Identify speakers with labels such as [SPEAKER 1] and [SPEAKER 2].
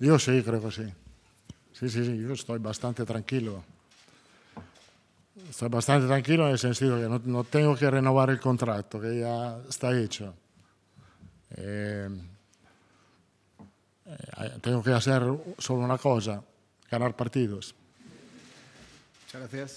[SPEAKER 1] Yo sí, creo que sí. Sí, sí, sí, yo estoy bastante tranquilo. Estoy bastante tranquilo en el sentido que no, tengo que renovar el contrato, que ya está hecho. Eh, eh, tengo que hacer solo una cosa, ganar partidos.
[SPEAKER 2] Muchas gracias.